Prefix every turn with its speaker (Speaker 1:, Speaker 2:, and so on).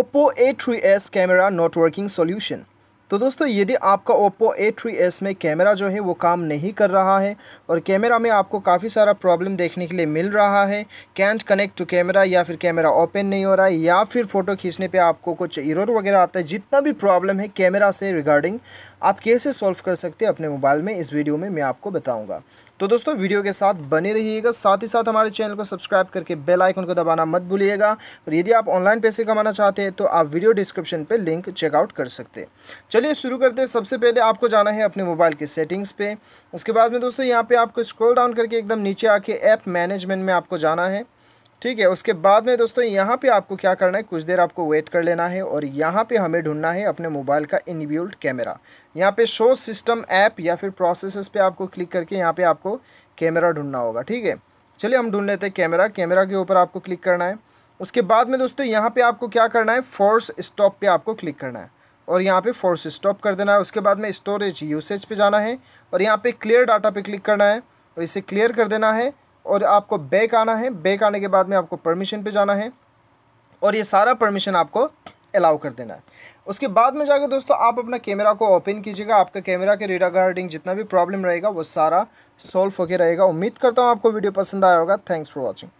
Speaker 1: Oppo A3s camera not working solution. तो दोस्तों यदि आपका ओप्पो ए थ्री एस में कैमरा जो है वो काम नहीं कर रहा है और कैमरा में आपको काफ़ी सारा प्रॉब्लम देखने के लिए मिल रहा है कैंट कनेक्ट टू कैमरा या फिर कैमरा ओपन नहीं हो रहा है या फिर फ़ोटो खींचने पर आपको कुछ इरोर वगैरह आता है जितना भी प्रॉब्लम है कैमरा से रिगार्डिंग आप कैसे सॉल्व कर सकते हैं अपने मोबाइल में इस वीडियो में मैं आपको बताऊँगा तो दोस्तों वीडियो के साथ बने रहिएगा साथ ही साथ हमारे चैनल को सब्सक्राइब करके बेल आइकन को दबाना मत भूलिएगा और यदि आप ऑनलाइन पैसे कमाना चाहते हैं तो आप वीडियो डिस्क्रिप्शन पर लिंक चेकआउट कर सकते हैं चलिए शुरू करते हैं सबसे पहले आपको जाना है अपने मोबाइल के सेटिंग्स पे उसके बाद में दोस्तों यहाँ पे आपको स्क्रॉल डाउन करके एकदम नीचे आके ऐप मैनेजमेंट में आपको जाना है ठीक है उसके बाद में दोस्तों यहाँ पे आपको क्या करना है कुछ देर आपको वेट कर लेना है और यहाँ पे हमें ढूंढना है अपने मोबाइल का इनबिल्ट कैमरा यहाँ पे शो सिस्टम ऐप या फिर प्रोसेसेस पे आपको क्लिक करके यहाँ पे आपको कैमरा ढूंढना होगा ठीक है चलिए हम ढूंढ लेते हैं कैमरा कैमरा के ऊपर आपको क्लिक करना है उसके बाद में दोस्तों यहाँ पर आपको क्या करना है फोर्स स्टॉप पर आपको क्लिक करना है और यहाँ पे फोर्स स्टॉप कर देना है उसके बाद में स्टोरेज यूसेज पे जाना है और यहाँ पे क्लियर डाटा पे क्लिक करना है और इसे क्लियर कर देना है और आपको बैक आना है बैक आने के बाद में आपको परमिशन पे जाना है और ये सारा परमिशन आपको अलाउ कर देना है उसके बाद में जाकर दोस्तों आप अपना कैमरा को ओपन कीजिएगा आपका कैमरा के रिगार्डिंग जितना भी प्रॉब्लम रहेगा वो सारा सॉल्व होकर रहेगा उम्मीद करता हूँ आपको वीडियो पसंद आया होगा थैंक्स फॉर वॉचिंग